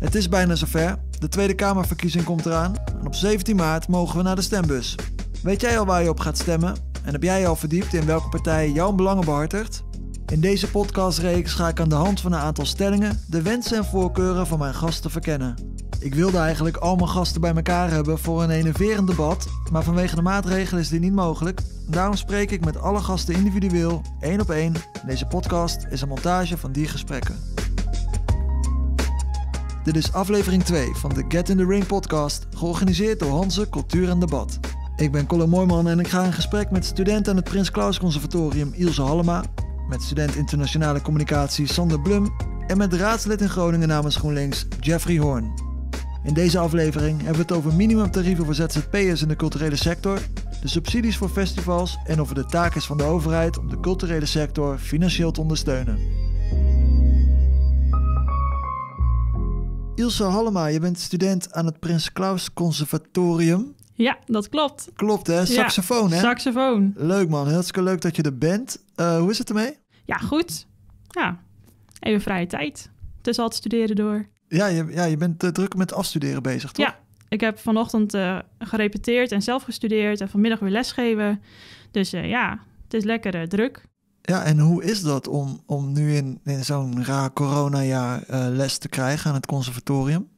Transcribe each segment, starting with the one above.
Het is bijna zover. De Tweede Kamerverkiezing komt eraan. En op 17 maart mogen we naar de stembus. Weet jij al waar je op gaat stemmen? En heb jij al verdiept in welke partij jouw belangen behartigt? In deze podcastreeks ga ik aan de hand van een aantal stellingen de wensen en voorkeuren van mijn gasten verkennen. Ik wilde eigenlijk al mijn gasten bij elkaar hebben voor een enerverend debat, maar vanwege de maatregelen is dit niet mogelijk. Daarom spreek ik met alle gasten individueel, één op één. Deze podcast is een montage van die gesprekken. Dit is aflevering 2 van de Get in the Ring podcast, georganiseerd door Hanse Cultuur en Debat. Ik ben Colin Moorman en ik ga in gesprek met student aan het Prins Claus Conservatorium Ilse Hallema, met student internationale communicatie Sander Blum en met raadslid in Groningen namens GroenLinks Jeffrey Horn. In deze aflevering hebben we het over minimumtarieven voor ZZP'ers in de culturele sector, de subsidies voor festivals en over de taak is van de overheid om de culturele sector financieel te ondersteunen. Ilse Hallema, je bent student aan het Prins Klaus Conservatorium. Ja, dat klopt. Klopt hè, saxofoon ja, hè? Saxofoon. Leuk man, hartstikke leuk dat je er bent. Eh, hoe is het ermee? Ja, goed. Ja, even vrije tijd. Tussen al het studeren door. Ja, je, ja, je bent eh, druk met afstuderen bezig toch? Ja, ik heb vanochtend eh, gerepeteerd en zelf gestudeerd en vanmiddag weer lesgeven. Dus ja, het is lekker druk. Ja, en hoe is dat om, om nu in, in zo'n raar coronajaar uh, les te krijgen aan het conservatorium?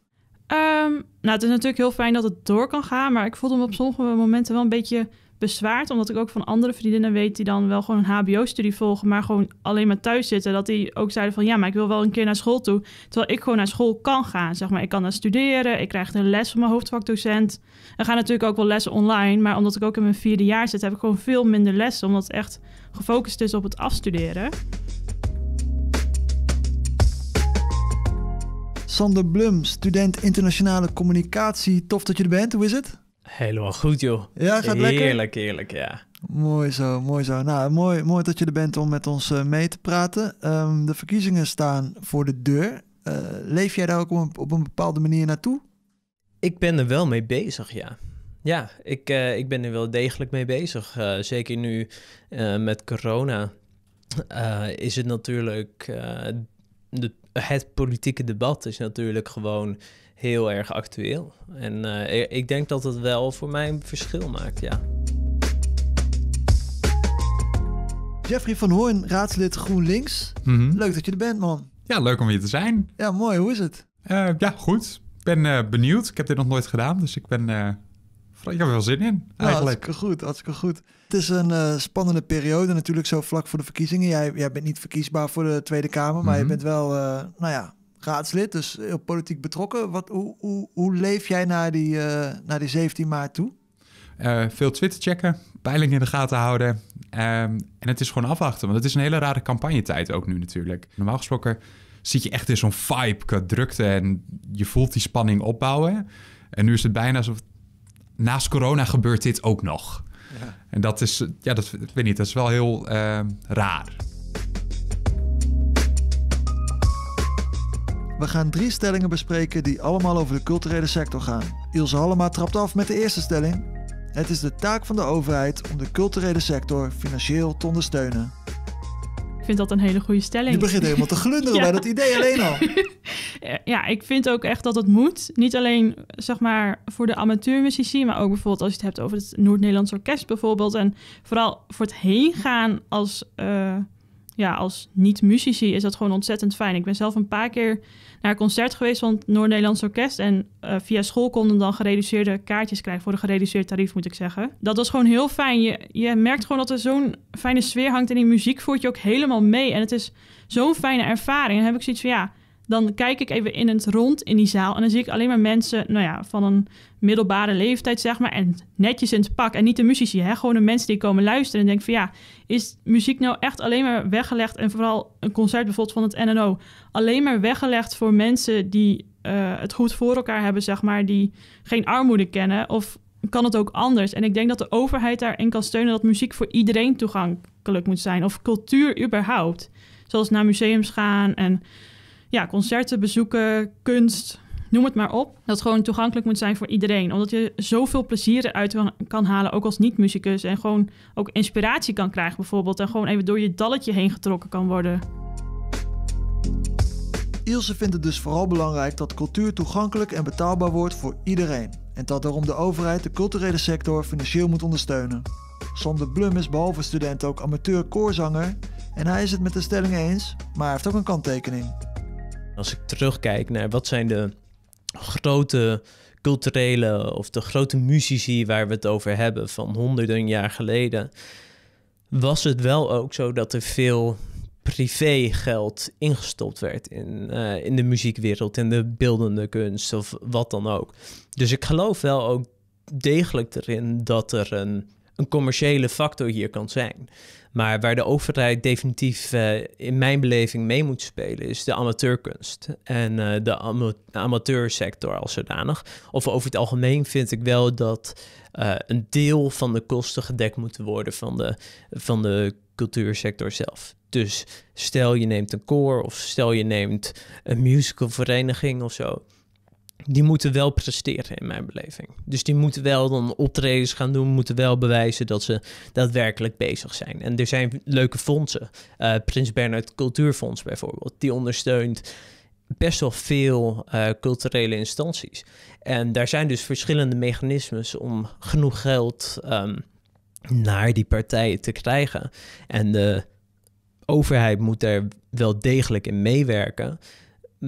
Ehm, nou, het is natuurlijk heel fijn dat het door kan gaan, maar ik voelde me op sommige momenten wel een beetje bezwaard, omdat ik ook van andere vriendinnen weet die dan wel gewoon een HBO-studie volgen, maar gewoon alleen maar thuis zitten, dat die ook zeiden van ja, maar ik wil wel een keer naar school toe, terwijl ik gewoon naar school kan gaan. Zeg maar, ik kan daar studeren, ik krijg een les van mijn hoofdvakdocent. Er gaan natuurlijk ook wel lessen online, maar omdat ik ook in mijn vierde jaar zit, heb ik gewoon veel minder lessen, omdat echt gefocust dus op het afstuderen. Sander Blum, student internationale communicatie. Tof dat je er bent. Hoe is het? Helemaal goed, joh. Ja, gaat lekker? Heerlijk, heerlijk, ja. Mooi zo, mooi zo. Nou, mooi, mooi dat je er bent om met ons eh, mee te praten. Ehm, de verkiezingen staan voor de deur. Eh, leef jij daar ook op op een bepaalde manier naartoe? Ik ben er wel mee bezig, ja. Ja, ik, eh, ik ben er wel degelijk mee bezig. Eh, zeker nu eh, met corona is het natuurlijk. De, het politieke debat is natuurlijk gewoon heel erg actueel. En ik denk dat het wel voor mij een verschil maakt, ja. Jeffrey van Hoorn, raadslid GroenLinks. Mhm. Leuk dat je er bent, man. Ja, leuk om hier te zijn. Ja, mooi. Hoe is het? ja, goed. Ik ben benieuwd. Ik heb dit nog nooit gedaan, dus ik ben ik heb er wel zin in, eigenlijk. goed, hartstikke goed. Het is een eh, spannende periode natuurlijk, zo vlak voor de verkiezingen. Jij, jij bent niet verkiesbaar voor de Tweede Kamer, maar je mhm. bent wel, eh, nou ja, raadslid, dus heel politiek betrokken. Wat, hoe, hoe, hoe leef jij naar die, eh, naar die 17 maart toe? veel Twitter checken, peilingen in de gaten houden. Ehm, en het is gewoon afwachten, want het is een hele rare campagnetijd ook nu natuurlijk. Normaal gesproken zit je echt in zo'n vibe drukte en je voelt die spanning opbouwen. En nu is het bijna alsof naast corona gebeurt dit ook nog. Ja. En dat is, ja, dat, ik weet niet, dat is wel heel ehm, raar. We gaan drie stellingen bespreken die allemaal over de culturele sector gaan. Ilse Hallema trapt af met de eerste stelling. Het is de taak van de overheid om de culturele sector financieel te ondersteunen. Ik vind dat een hele goede stelling. Je begint helemaal te glunderen bij dat idee alleen al. ja, ik vind ook echt dat het moet. Niet alleen zeg maar voor de amateurmuzici, maar ook bijvoorbeeld als je het hebt over het Noord-Nederlands Orkest bijvoorbeeld. En vooral voor het heen gaan als eh, ja, als niet-muzici is dat gewoon ontzettend fijn. Ik ben zelf een paar keer naar een concert geweest van het Noord-Nederlands Orkest. En eh, via school konden dan gereduceerde kaartjes krijgen voor een gereduceerd tarief, moet ik zeggen. Dat was gewoon heel fijn. Je, je merkt gewoon dat er zo'n fijne sfeer hangt. En die muziek voert je ook helemaal mee. En het is zo'n fijne ervaring. En dan heb ik zoiets van ja dan kijk ik even in het rond in die zaal en dan zie ik alleen maar mensen, nou ja, van een middelbare leeftijd, zeg maar, en netjes in het pak. En niet de muzici, hè? gewoon de mensen die komen luisteren en denk van ja, is muziek nou echt alleen maar weggelegd en vooral een concert bijvoorbeeld van het NNO, alleen maar weggelegd voor mensen die eh, het goed voor elkaar hebben, zeg maar, die geen armoede kennen of kan het ook anders? En ik denk dat de overheid daarin kan steunen dat muziek voor iedereen toegankelijk moet zijn of cultuur überhaupt. Zoals naar museums gaan en ja, concerten bezoeken, kunst, noem het maar op. Dat gewoon toegankelijk moet zijn voor iedereen. Omdat je zoveel plezier eruit kan halen, ook als niet-muzikus. En gewoon ook inspiratie kan krijgen bijvoorbeeld. En gewoon even door je dalletje heen getrokken kan worden. Ilse vindt het dus vooral belangrijk dat cultuur toegankelijk en betaalbaar wordt voor iedereen. En dat daarom de overheid de culturele sector financieel moet ondersteunen. Sander Blum is behalve student ook amateur koorzanger. En hij is het met de stelling eens, maar hij heeft ook een kanttekening. Als ik terugkijk naar wat zijn de grote culturele of de grote muzici waar we het over hebben van honderden jaar geleden, was het wel ook zo dat er veel privé geld ingestopt werd in, eh, in de muziekwereld, in de beeldende kunst of wat dan ook. Dus ik geloof wel ook degelijk erin dat er een een commerciële factor hier kan zijn. Maar waar de overheid definitief eh, in mijn beleving mee moet spelen, is de amateurkunst en eh, de amateursector als zodanig. Of over het algemeen vind ik wel dat eh, een deel van de kosten gedekt moet worden van de, van de cultuursector zelf. Dus stel je neemt een koor of stel je neemt een musicalvereniging of zo die moeten wel presteren in mijn beleving. Dus die moeten wel dan optredens gaan doen, moeten wel bewijzen dat ze daadwerkelijk bezig zijn. En er zijn leuke fondsen, uh, Prins Bernhard Cultuurfonds bijvoorbeeld, die ondersteunt best wel veel eh, culturele instanties. En daar zijn dus verschillende mechanismes om genoeg geld ehm, naar die partijen te krijgen. En de overheid moet daar wel degelijk in meewerken.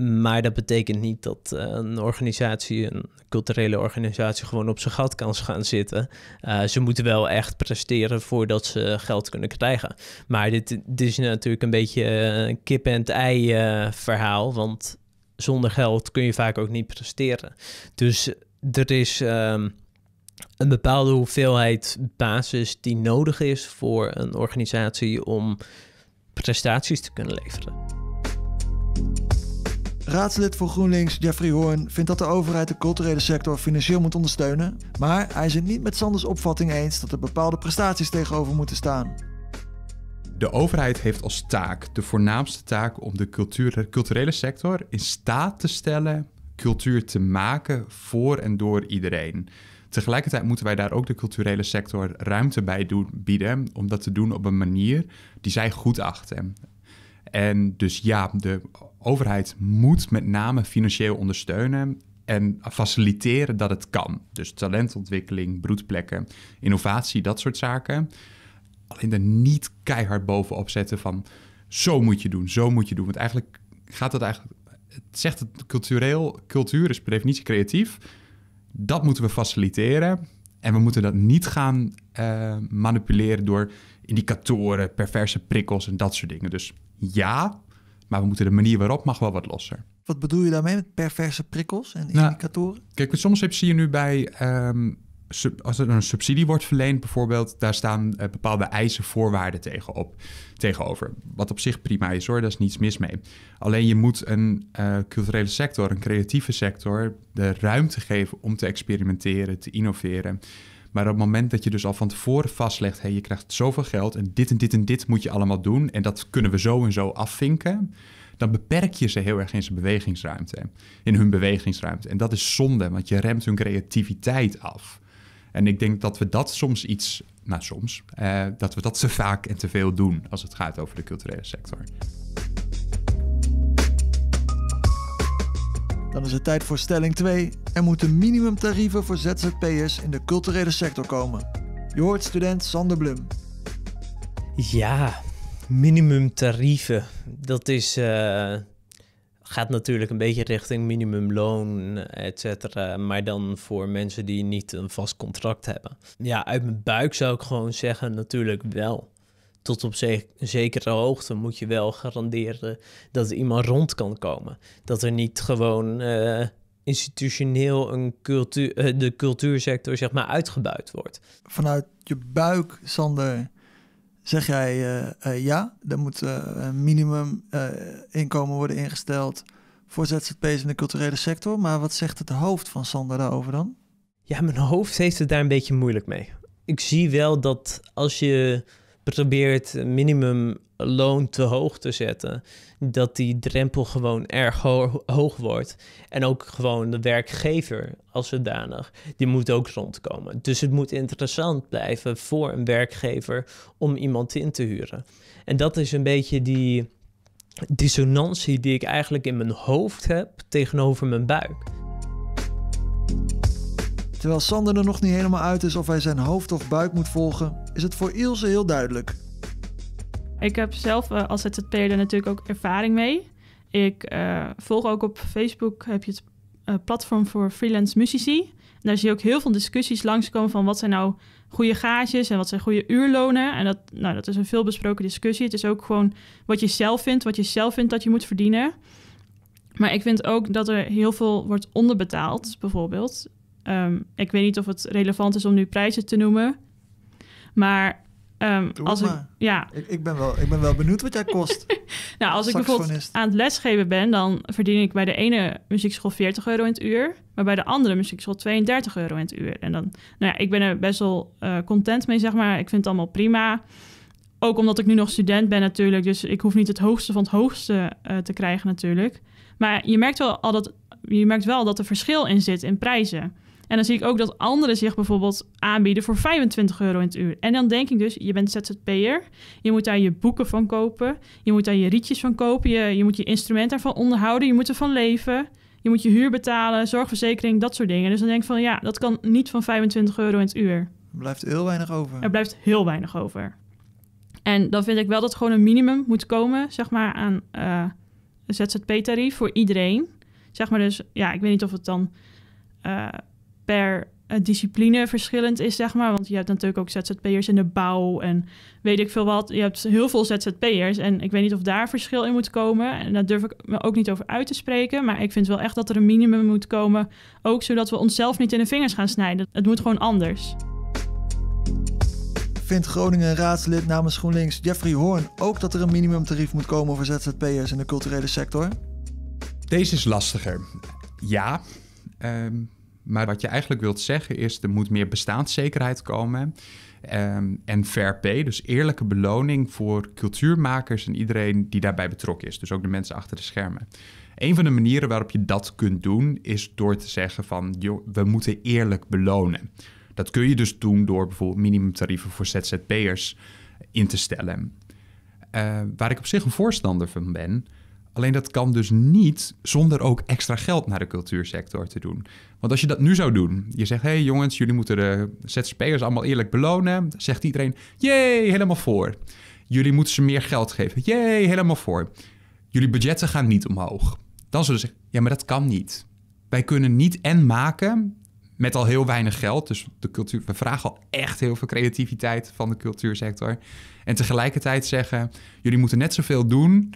Maar dat betekent niet dat eh, een organisatie, een culturele organisatie, gewoon op zijn gat kan gaan zitten. Eh, ze moeten wel echt presteren voordat ze geld kunnen krijgen. Maar dit, dit is natuurlijk een beetje een kip en het ei eh, verhaal. Want zonder geld kun je vaak ook niet presteren. Dus er is. Ehm, een bepaalde hoeveelheid basis die nodig is voor een organisatie om prestaties te kunnen leveren. Raadslid voor GroenLinks Jeffrey Hoorn vindt dat de overheid de culturele sector financieel moet ondersteunen, maar hij is het niet met Sanders opvatting eens dat er bepaalde prestaties tegenover moeten staan. De overheid heeft als taak, de voornaamste taak, om de cultuur, culturele sector in staat te stellen cultuur te maken voor en door iedereen. Tegelijkertijd moeten wij daar ook de culturele sector ruimte bij doen, bieden om dat te doen op een manier die zij goed achten. En dus ja, de overheid moet met name financieel ondersteunen en faciliteren dat het kan. Dus talentontwikkeling, broedplekken, innovatie, dat soort zaken. Alleen er niet keihard bovenop zetten van zo moet je doen, zo moet je doen. Want eigenlijk gaat dat eigenlijk. Het zegt het cultureel, cultuur is per definitie creatief. Dat moeten we faciliteren. En we moeten dat niet gaan eh, manipuleren door indicatoren, perverse prikkels en dat soort dingen. Dus ja, maar we moeten de manier waarop mag wel wat losser. Wat bedoel je daarmee met perverse prikkels en nou, indicatoren? Kijk, soms heb, zie je nu bij, ehm, als er een subsidie wordt verleend bijvoorbeeld, daar staan eh, bepaalde eisen voorwaarden tegenop, tegenover. Wat op zich prima is hoor, daar is niets mis mee. Alleen je moet een eh, culturele sector, een creatieve sector, de ruimte geven om te experimenteren, te innoveren. Maar op het moment dat je dus al van tevoren vastlegt, hey, je krijgt zoveel geld en dit en dit en dit moet je allemaal doen en dat kunnen we zo en zo afvinken, dan beperk je ze heel erg in zijn bewegingsruimte, in hun bewegingsruimte. En dat is zonde, want je remt hun creativiteit af. En ik denk dat we dat soms iets, nou soms, eh, dat we dat te vaak en te veel doen als het gaat over de culturele sector. Dan is het tijd voor stelling 2. Er moeten minimumtarieven voor ZZP'ers in de culturele sector komen. Je hoort student Sander Blum. Ja, minimumtarieven. Dat is, eh, gaat natuurlijk een beetje richting minimumloon, et cetera. Maar dan voor mensen die niet een vast contract hebben. Ja, uit mijn buik zou ik gewoon zeggen natuurlijk wel tot op zekere hoogte moet je wel garanderen dat er iemand rond kan komen. Dat er niet gewoon eh, institutioneel een cultuur, eh, de cultuursector zeg maar uitgebuit wordt. Vanuit je buik, Sander, zeg jij eh, ja, er moet een minimum inkomen worden ingesteld voor ZZP's in de culturele sector. Maar wat zegt het hoofd van Sander daarover dan? Ja, mijn hoofd heeft het daar een beetje moeilijk mee. Ik zie wel dat als je probeert minimumloon te hoog te zetten, dat die drempel gewoon erg hoog wordt. En ook gewoon de werkgever als zodanig, die moet ook rondkomen. Dus het moet interessant blijven voor een werkgever om iemand in te huren. En dat is een beetje die dissonantie die ik eigenlijk in mijn hoofd heb tegenover mijn buik. Terwijl Sander er nog niet helemaal uit is of hij zijn hoofd of buik moet volgen, is het voor Ilse heel duidelijk. Ik heb zelf eh, als ZZP'er natuurlijk ook ervaring mee. Ik eh, volg ook op Facebook heb je het eh, platform voor freelance muzici. daar zie je ook heel veel discussies langskomen van wat zijn nou goede gages en wat zijn goede uurlonen. En dat, nou, dat is een veel besproken discussie. Het is ook gewoon wat je zelf vindt, wat je zelf vindt dat je moet verdienen. Maar ik vind ook dat er heel veel wordt onderbetaald, bijvoorbeeld. Ehm, ik weet niet of het relevant is om nu prijzen te noemen. Maar ehm, als Ik, ja. Ik, ik, ben wel, ik ben wel benieuwd wat jij kost. nou, als ik bijvoorbeeld aan het lesgeven ben, dan verdien ik bij de ene muziekschool 40 euro in het uur, maar bij de andere muziekschool 32 euro in het uur. En dan, nou ja, ik ben er best wel eh, content mee, zeg maar. Ik vind het allemaal prima. Ook omdat ik nu nog student ben natuurlijk, dus ik hoef niet het hoogste van het hoogste eh, te krijgen natuurlijk. Maar je merkt wel al dat, je merkt wel dat er verschil in zit in prijzen. En dan zie ik ook dat anderen zich bijvoorbeeld aanbieden voor 25 euro in het uur. En dan denk ik dus, je bent ZZP'er, je moet daar je boeken van kopen, je moet daar je rietjes van kopen, je, je moet je instrument daarvan onderhouden, je moet ervan leven, je moet je huur betalen, zorgverzekering, dat soort dingen. Dus dan denk ik van ja, dat kan niet van 25 euro in het uur. Er blijft heel weinig over. Er blijft heel weinig over. En dan vind ik wel dat er gewoon een minimum moet komen, zeg maar, aan eh, een ZZP-tarief voor iedereen. Zeg maar dus, ja, ik weet niet of het dan... Eh, per eh, discipline verschillend is, zeg maar. Want je hebt natuurlijk ook ZZP'ers in de bouw en weet ik veel wat. Je hebt heel veel ZZP'ers en ik weet niet of daar verschil in moet komen. En daar durf ik me ook niet over uit te spreken. Maar ik vind wel echt dat er een minimum moet komen. Ook zodat we onszelf niet in de vingers gaan snijden. Het moet gewoon anders. Vindt Groningen raadslid namens GroenLinks Jeffrey Hoorn ook dat er een minimumtarief moet komen voor ZZP'ers in de culturele sector? Deze is lastiger. Ja, ehm, maar wat je eigenlijk wilt zeggen is, er moet meer bestaanszekerheid komen. Ehm, en fair pay, dus eerlijke beloning voor cultuurmakers en iedereen die daarbij betrokken is. Dus ook de mensen achter de schermen. Een van de manieren waarop je dat kunt doen, is door te zeggen van we moeten eerlijk belonen. Dat kun je dus doen door bijvoorbeeld minimumtarieven voor ZZP'ers in te stellen. Eh, waar ik op zich een voorstander van ben, Alleen dat kan dus niet zonder ook extra geld naar de cultuursector te doen. Want als je dat nu zou doen, je zegt: hé hey jongens, jullie moeten de ZZP'ers allemaal eerlijk belonen. Dan zegt iedereen: jee, helemaal voor. Jullie moeten ze meer geld geven. Jee, helemaal voor. Jullie budgetten gaan niet omhoog. Dan zullen ze zeggen: ja, maar dat kan niet. Wij kunnen niet en maken met al heel weinig geld. Dus de cultuur, we vragen al echt heel veel creativiteit van de cultuursector. En tegelijkertijd zeggen: jullie moeten net zoveel doen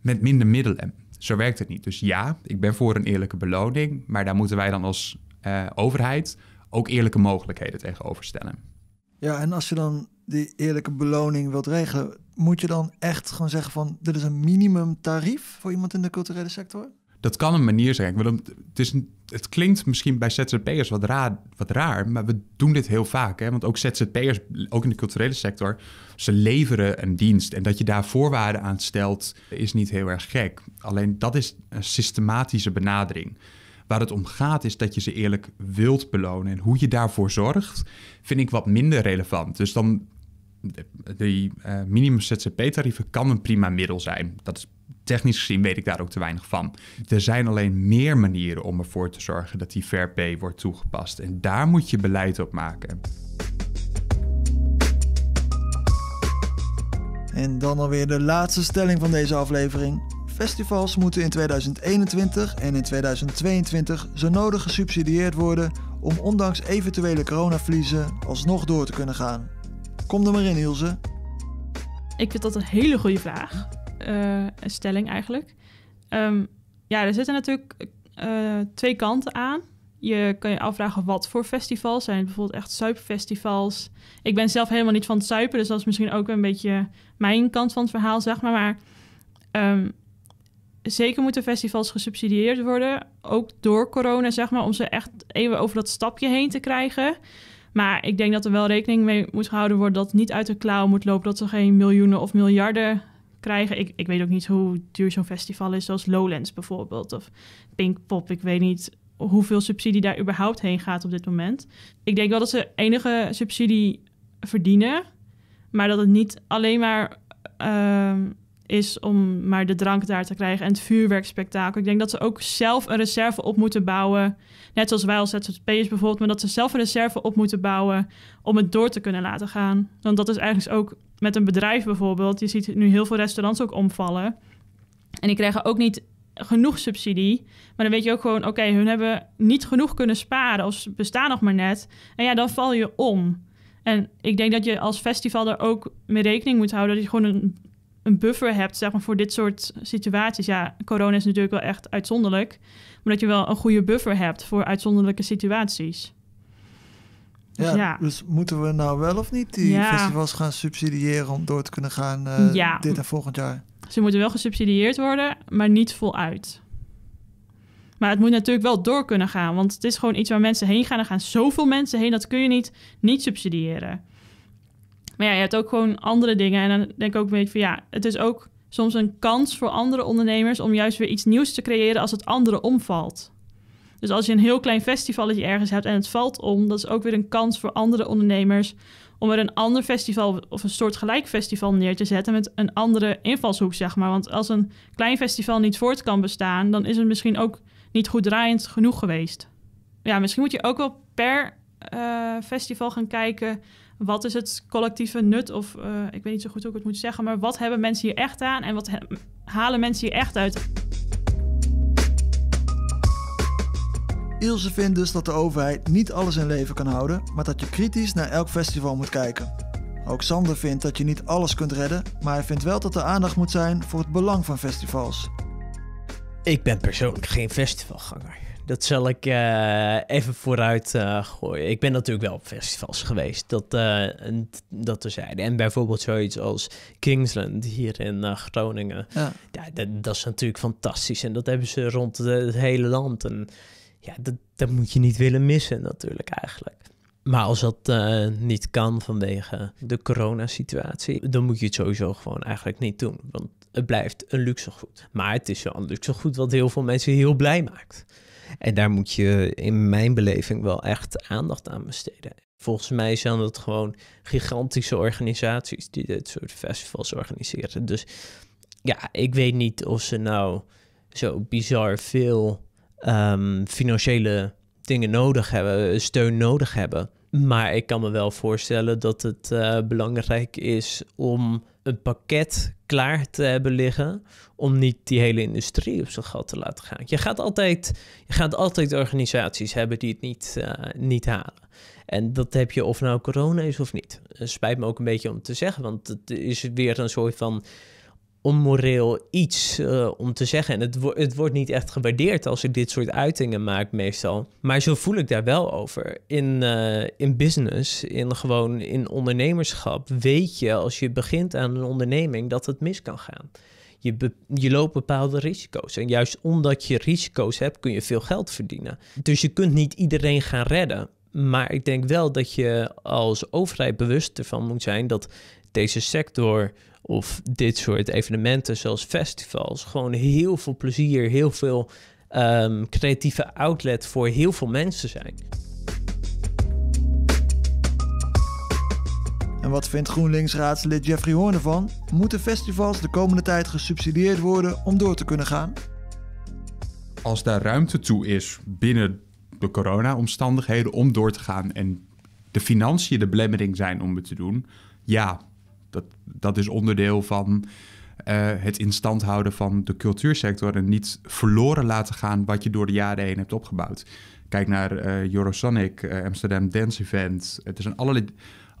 met minder middelen. Zo werkt het niet. Dus ja, ik ben voor een eerlijke beloning, maar daar moeten wij dan als eh, overheid ook eerlijke mogelijkheden tegenover stellen. Ja, en als je dan die eerlijke beloning wilt regelen, moet je dan echt gewoon zeggen van dit is een minimumtarief voor iemand in de culturele sector? Dat kan een manier zijn. Ik wil het is, het klinkt misschien bij ZZP'ers wat raar, wat raar, maar we doen dit heel vaak. Hè? Want ook ZZP'ers, ook in de culturele sector, ze leveren een dienst. En dat je daar voorwaarden aan stelt, is niet heel erg gek. Alleen dat is een systematische benadering. Waar het om gaat is dat je ze eerlijk wilt belonen. En hoe je daarvoor zorgt, vind ik wat minder relevant. Dus dan, die eh, minimum ZZP-tarieven kan een prima middel zijn. Dat is technisch gezien weet ik daar ook te weinig van. Er zijn alleen meer manieren om ervoor te zorgen dat die fair wordt toegepast. En daar moet je beleid op maken. En dan alweer de laatste stelling van deze aflevering. Festivals moeten in 2021 en in 2022 zo nodig gesubsidieerd worden om ondanks eventuele coronavliezen alsnog door te kunnen gaan. Kom er maar in, Ilse. Ik vind dat een hele goede vraag uh, stelling eigenlijk. Ehm, ja, er zitten natuurlijk eh, twee kanten aan. Je kan je afvragen wat voor festivals zijn. Bijvoorbeeld echt suipfestivals. Ik ben zelf helemaal niet van het suipen, dus dat is misschien ook een beetje mijn kant van het verhaal, zeg maar. Maar ehm, zeker moeten festivals gesubsidieerd worden, ook door corona, zeg maar, om ze echt even over dat stapje heen te krijgen. Maar ik denk dat er wel rekening mee moet gehouden worden dat het niet uit de klauw moet lopen dat ze geen miljoenen of miljarden krijgen. Ik, ik weet ook niet hoe duur zo'n festival is, zoals Lowlands bijvoorbeeld of Pinkpop. Ik weet niet hoeveel subsidie daar überhaupt heen gaat op dit moment. Ik denk wel dat ze enige subsidie verdienen, maar dat het niet alleen maar ehm, is om maar de drank daar te krijgen en het vuurwerkspektakel. Ik denk dat ze ook zelf een reserve op moeten bouwen, net zoals wij als ZZP'ers bijvoorbeeld, maar dat ze zelf een reserve op moeten bouwen om het door te kunnen laten gaan. Want dat is eigenlijk ook met een bedrijf bijvoorbeeld. Je ziet nu heel veel restaurants ook omvallen. En die krijgen ook niet genoeg subsidie. Maar dan weet je ook gewoon, oké, hun hebben niet genoeg kunnen sparen of ze bestaan nog maar net. En ja, dan val je om. En ik denk dat je als festival er ook mee rekening moet houden dat je gewoon een, een buffer hebt, zeg maar, voor dit soort situaties. Ja, corona is natuurlijk wel echt uitzonderlijk. Maar dat je wel een goede buffer hebt voor uitzonderlijke situaties. Dus ja, Dus moeten we nou wel of niet die festivals gaan subsidiëren om door te kunnen gaan eh, dit en volgend jaar? Ze moeten wel gesubsidieerd worden, maar niet voluit. Maar het moet natuurlijk wel door kunnen gaan, want het is gewoon iets waar mensen heen gaan. Er gaan zoveel mensen heen, dat kun je niet, niet subsidiëren. Maar ja, je hebt ook gewoon andere dingen. En dan denk ik ook een beetje van ja, het is ook soms een kans voor andere ondernemers om juist weer iets nieuws te creëren als het andere omvalt. Dus als je een heel klein festivalletje ergens hebt en het valt om, dat is ook weer een kans voor andere ondernemers om er een ander festival of een soort gelijk festival neer te zetten met een andere invalshoek, zeg maar. Want als een klein festival niet voort kan bestaan, dan is het misschien ook niet goed draaiend genoeg geweest. Ja, misschien moet je ook wel per eh, festival gaan kijken wat is het collectieve nut of eh, ik weet niet zo goed hoe ik het moet zeggen, maar wat hebben mensen hier echt aan en wat halen mensen hier echt uit? Ilse vindt dus dat de overheid niet alles in leven kan houden, maar dat je kritisch naar elk festival moet kijken. Ook Sander vindt dat je niet alles kunt redden, maar hij vindt wel dat er aandacht moet zijn voor het belang van festivals. Ik ben persoonlijk geen festivalganger. Dat zal ik eh, even vooruit eh, gooien. Ik ben natuurlijk wel op festivals geweest. Dat, uh, dat En bijvoorbeeld zoiets als Kingsland hier in Groningen. Ja. dat, is natuurlijk fantastisch. En dat hebben ze rond het hele land. En ja, dat, dat moet je niet willen missen natuurlijk eigenlijk. Maar als dat eh, niet kan vanwege de coronasituatie, dan moet je het sowieso gewoon eigenlijk niet doen. Want het blijft een luxegoed. Maar het is wel een luxegoed wat heel veel mensen heel blij maakt. En daar moet je in mijn beleving wel echt aandacht aan besteden. Volgens mij zijn dat gewoon gigantische organisaties die dit soort festivals organiseren. Dus ja, ik weet niet of ze nou zo bizar veel Ehm, financiële dingen nodig hebben, eh, steun nodig hebben. Maar ik kan me wel voorstellen dat het eh, belangrijk is om een pakket klaar te hebben liggen. Om niet die hele industrie op zijn gat te laten gaan. Je gaat altijd, je gaat altijd organisaties hebben die het niet, eh, niet halen. En dat heb je of nou corona is of niet. Spijt me ook een beetje om te zeggen, want het is weer een soort van onmoreel iets eh, om te zeggen. En het, het wordt niet echt gewaardeerd als ik dit soort uitingen maak meestal. Maar zo voel ik daar wel over. In, eh, in business, in gewoon in ondernemerschap, weet je als je begint aan een onderneming dat het mis kan gaan. Je, je loopt bepaalde risico's. En juist omdat je risico's hebt, kun je veel geld verdienen. Dus je kunt niet iedereen gaan redden. Maar ik denk wel dat je als overheid bewust ervan moet zijn dat deze sector of dit soort evenementen zoals festivals. Gewoon heel veel plezier, heel veel ehm, creatieve outlet voor heel veel mensen zijn. En wat vindt GroenLinks-raadslid Jeffrey Hoorn ervan? Moeten festivals de komende tijd gesubsidieerd worden om door te kunnen gaan? Als daar ruimte toe is binnen de corona-omstandigheden om door te gaan en de financiën de belemmering zijn om het te doen, ja, dat, dat is onderdeel van eh, het instand houden van de cultuursector en niet verloren laten gaan wat je door de jaren heen hebt opgebouwd. Kijk naar uh, Eurosonic, eh, Amsterdam Dance Event. Het is een allerlei.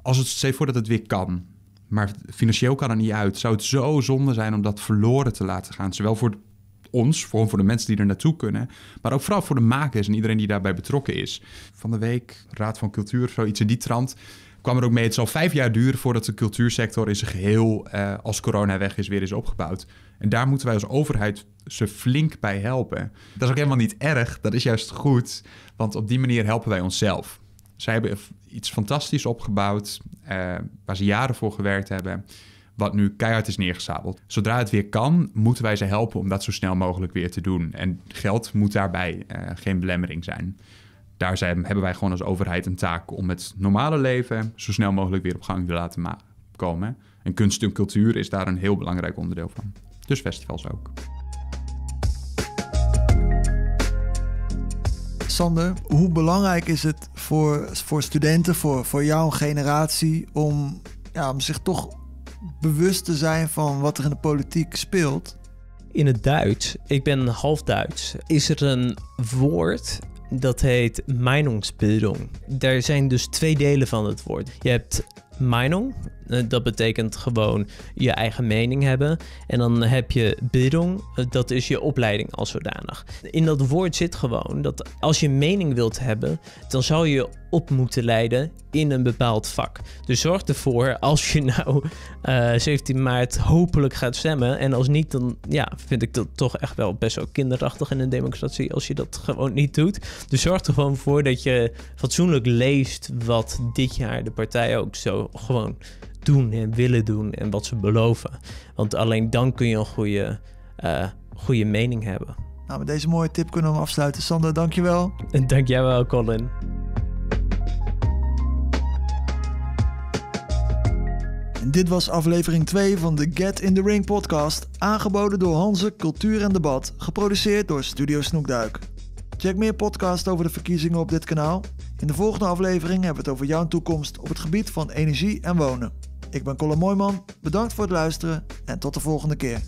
Als het steeds voor dat het weer kan, maar financieel kan er niet uit, zou het zo zonde zijn om dat verloren te laten gaan. Zowel voor ons, voor, voor de mensen die er naartoe kunnen, maar ook vooral voor de makers en iedereen die daarbij betrokken is. Van de week, Raad van Cultuur, zoiets in die trant kwam er ook mee, het zal vijf jaar duren voordat de cultuursector in zijn geheel, eh, als corona weg is, weer is opgebouwd. En daar moeten wij als overheid ze flink bij helpen. Dat is ook helemaal niet erg, dat is juist goed, want op die manier helpen wij onszelf. Zij hebben iets fantastisch opgebouwd, eh, waar ze jaren voor gewerkt hebben, wat nu keihard is neergezabeld. Zodra het weer kan, moeten wij ze helpen om dat zo snel mogelijk weer te doen. En geld moet daarbij eh, geen belemmering zijn daar zijn, hebben wij gewoon als overheid een taak om het normale leven zo snel mogelijk weer op gang te laten komen. En kunst en cultuur is daar een heel belangrijk onderdeel van. Dus festivals ook. Sander, hoe belangrijk is het voor, voor studenten, voor, voor jouw generatie, om, ja, om zich toch bewust te zijn van wat er in de politiek speelt? In het Duits, ik ben half Duits, is er een woord dat heet Meinungsbildung. Er zijn dus twee delen van het woord. Je hebt Meinung, eh, dat betekent gewoon je eigen mening hebben. En dan heb je bildung, eh, dat is je opleiding als zodanig. In dat woord zit gewoon dat als je mening wilt hebben, dan zou je op moeten leiden in een bepaald vak. Dus zorg ervoor, als je nou 17 eh, maart hopelijk gaat stemmen. En als niet, dan ja, vind ik dat toch echt wel best wel kinderachtig in een democratie als je dat gewoon niet doet. Dus zorg er gewoon voor dat je fatsoenlijk leest wat dit jaar de partijen ook zo gewoon doen en willen doen en wat ze beloven. Want alleen dan kun je een goede, uh, goede mening hebben. Nou, met deze mooie tip kunnen we afsluiten. Sander, dankjewel. En dank jij wel, Colin. En dit was aflevering 2 van de Get in the Ring podcast, aangeboden door Hanze Cultuur en Debat, geproduceerd door Studio Snoekduik. Check meer podcasts over de verkiezingen op dit kanaal. In de volgende aflevering hebben we het over jouw toekomst op het gebied van energie en wonen. Ik ben Colin Mooyman. Bedankt voor het luisteren en tot de volgende keer.